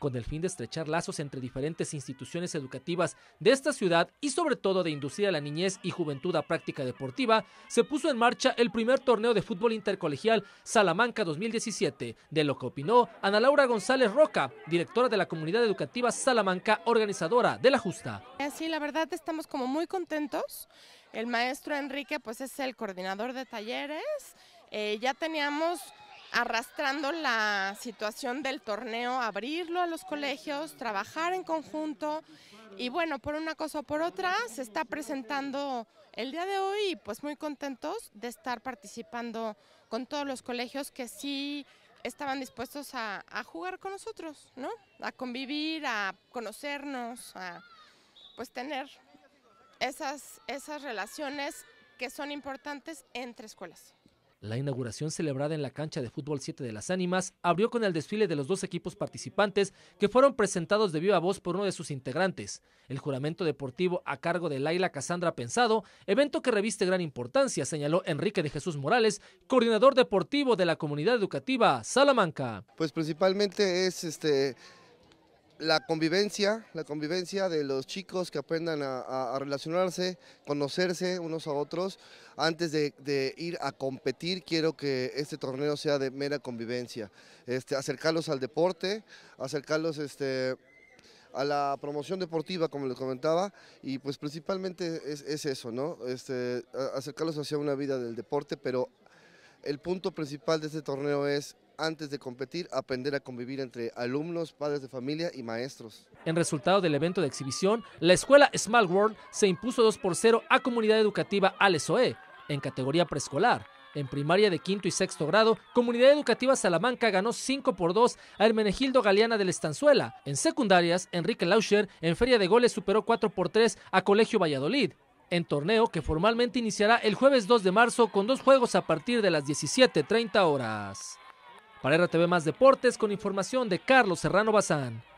con el fin de estrechar lazos entre diferentes instituciones educativas de esta ciudad y sobre todo de inducir a la niñez y juventud a práctica deportiva, se puso en marcha el primer torneo de fútbol intercolegial Salamanca 2017, de lo que opinó Ana Laura González Roca, directora de la comunidad educativa Salamanca, organizadora de la justa. Eh, sí, la verdad estamos como muy contentos. El maestro Enrique pues es el coordinador de talleres. Eh, ya teníamos arrastrando la situación del torneo, abrirlo a los colegios, trabajar en conjunto y bueno, por una cosa o por otra se está presentando el día de hoy pues muy contentos de estar participando con todos los colegios que sí estaban dispuestos a, jugar con nosotros, ¿no? A convivir, a conocernos, a pues tener esas, esas relaciones que son importantes entre escuelas. La inauguración celebrada en la cancha de fútbol 7 de las Ánimas abrió con el desfile de los dos equipos participantes que fueron presentados de viva voz por uno de sus integrantes. El juramento deportivo a cargo de Laila Casandra Pensado, evento que reviste gran importancia, señaló Enrique de Jesús Morales, coordinador deportivo de la comunidad educativa Salamanca. Pues principalmente es este la convivencia, la convivencia de los chicos que aprendan a, relacionarse, conocerse unos a otros. Antes de, ir a competir, quiero que este torneo sea de mera convivencia. Este, acercarlos al deporte, acercarlos este, a la promoción deportiva, como les comentaba, y pues principalmente es, eso, ¿no? Este, acercarlos hacia una vida del deporte, pero el punto principal de este torneo es antes de competir, aprender a convivir entre alumnos, padres de familia y maestros. En resultado del evento de exhibición, la escuela Small World se impuso 2 por 0 a Comunidad Educativa Alesoe en categoría preescolar. En primaria de quinto y sexto grado, Comunidad Educativa Salamanca ganó 5 por 2 a Hermenegildo Galeana del Estanzuela. En secundarias, Enrique Lauscher en Feria de Goles superó 4 por 3 a Colegio Valladolid en torneo que formalmente iniciará el jueves 2 de marzo con dos juegos a partir de las 17.30 horas. Para RTV Más Deportes, con información de Carlos Serrano Bazán.